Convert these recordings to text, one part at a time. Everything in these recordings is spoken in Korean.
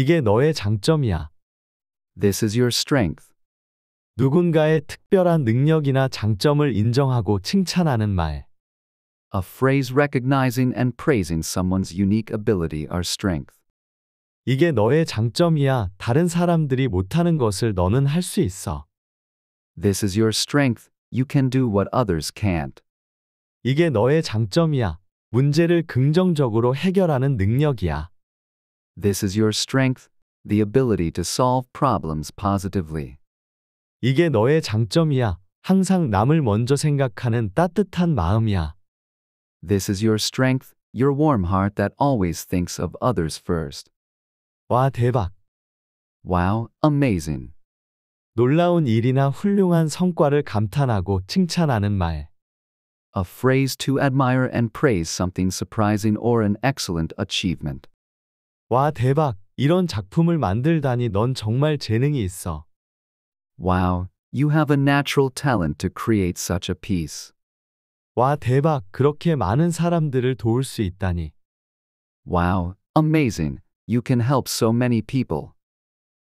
이게 너의 장점이야. This is your strength. 누군가의 특별한 능력이나 장점을 인정하고 칭찬하는 말. A phrase recognizing and praising someone's unique ability or strength. 이게 너의 장점이야. 다른 사람들이 못하는 것을 너는 할 수 있어. This is your strength. You can do what others can't. 이게 너의 장점이야. 문제를 긍정적으로 해결하는 능력이야. This is your strength, the ability to solve problems positively. 이게 너의 장점이야. 항상 남을 먼저 생각하는 따뜻한 마음이야. This is your strength, your warm heart that always thinks of others first. 와 대박. Wow, amazing. 놀라운 일이나 훌륭한 성과를 감탄하고 칭찬하는 말. A phrase to admire and praise something surprising or an excellent achievement. 와 대박, 이런 작품을 만들다니 넌 정말 재능이 있어. Wow, you have a natural talent to create such a piece. 와 대박, 그렇게 많은 사람들을 도울 수 있다니. Wow, amazing, you can help so many people.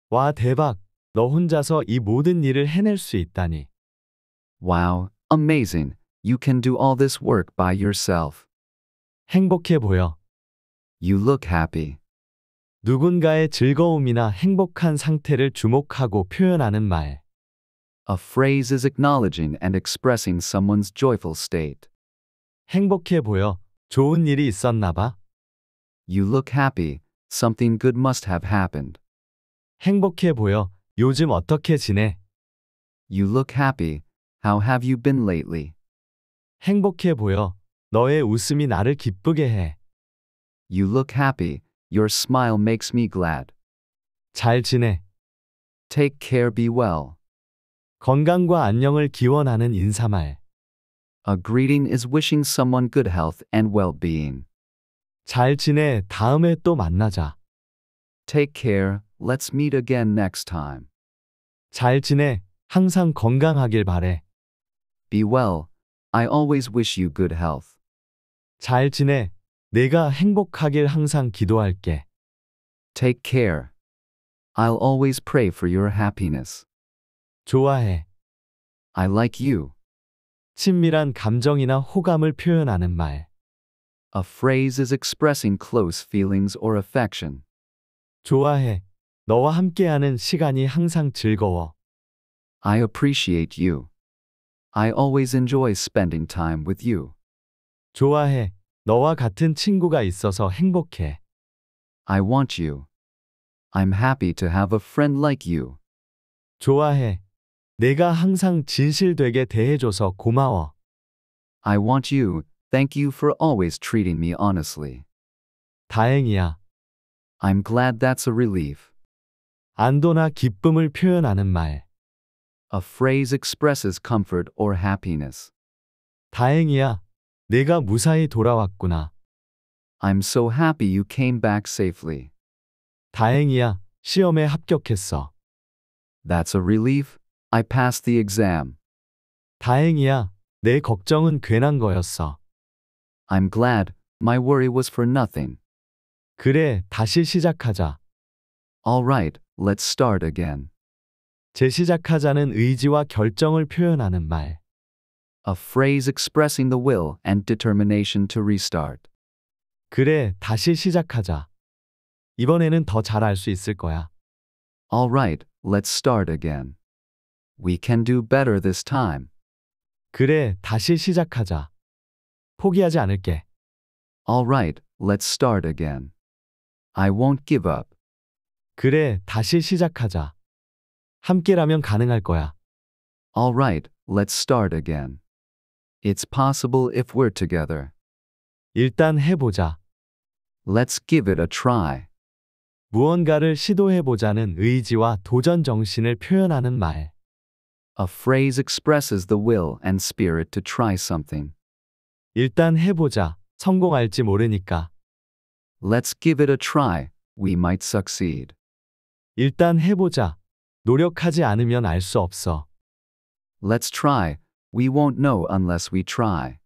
와 대박, 너 혼자서 이 모든 일을 해낼 수 있다니. Wow, amazing, you can do all this work by yourself. 행복해 보여. You look happy. 누군가의 즐거움이나 행복한 상태를 주목하고 표현하는 말. A phrase is acknowledging and expressing someone's joyful state. 행복해 보여. 좋은 일이 있었나 봐. You look happy. Something good must have happened. 행복해 보여. 요즘 어떻게 지내? You look happy. How have you been lately? 행복해 보여. 너의 웃음이 나를 기쁘게 해. You look happy. Your smile makes me glad. 잘 지내. Take care, be well. 건강과 안녕을 기원하는 인사말. A greeting is wishing someone good health and well-being. 잘 지내. 다음에 또 만나자. Take care. Let's meet again next time. 잘 지내. 항상 건강하길 바래. Be well. I always wish you good health. 잘 지내. 내가 행복하길 항상 기도할게. Take care. I'll always pray for your happiness. 좋아해. I like you. 친밀한 감정이나 호감을 표현하는 말. A phrase is expressing close feelings or affection. 좋아해. 너와 함께하는 시간이 항상 즐거워. I appreciate you. I always enjoy spending time with you. 좋아해. 너와 같은 친구가 있어서 행복해. I want you. I'm happy to have a friend like you. 좋아해. 내가 항상 진실되게 대해줘서 고마워. I want you. Thank you for always treating me honestly. 다행이야. I'm glad that's a relief. 안도나 기쁨을 표현하는 말. A phrase expresses comfort or happiness. 다행이야. 내가 무사히 돌아왔구나. I'm so happy you came back safely. 다행이야. 시험에 합격했어. That's a relief. I passed the exam. 다행이야. 내 걱정은 괜한 거였어. I'm glad. My worry was for nothing. 그래, 다시 시작하자. All right, let's start again. 재시작하자는 의지와 결정을 표현하는 말. a phrase expressing the will and determination to restart. 그래, 다시 시작하자. 이번에는 더 잘할 수 있을 거야. All right, let's start again. We can do better this time. 그래, 다시 시작하자. 포기하지 않을게. All right, let's start again. I won't give up. 그래, 다시 시작하자. 함께라면 가능할 거야. All right, let's start again. It's possible if we're together. 일단 해보자. Let's give it a try. 무언가를 시도해보자는 의지와 도전 정신을 표현하는 말. A phrase expresses the will and spirit to try something. 일단 해보자. 성공할지 모르니까. Let's give it a try. We might succeed. 일단 해보자. 노력하지 않으면 수 없어. Let's try. We won't know unless we try.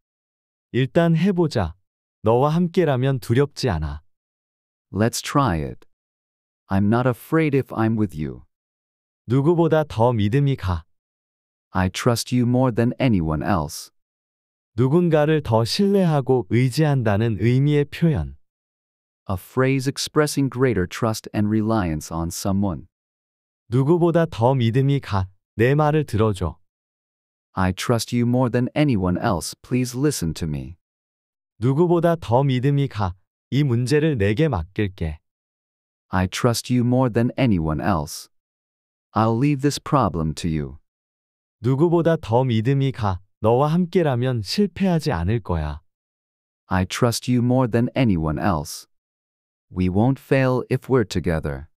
일단 해보자. 너와 함께라면 두렵지 않아. Let's try it. I'm not afraid if I'm with you. 누구보다 더 믿음이 가. I trust you more than anyone else. 누군가를 더 신뢰하고 의지한다는 의미의 표현. A phrase expressing greater trust and reliance on someone. 누구보다 더 믿음이 가. 내 말을 들어줘. I trust you more than anyone else. Please listen to me. 누구보다 더 믿음이 가. 이 문제를 내게 맡길게. I trust you more than anyone else. I'll leave this problem to you. 누구보다 더 믿음이 가. 너와 함께라면 실패하지 않을 거야. I trust you more than anyone else. We won't fail if we're together.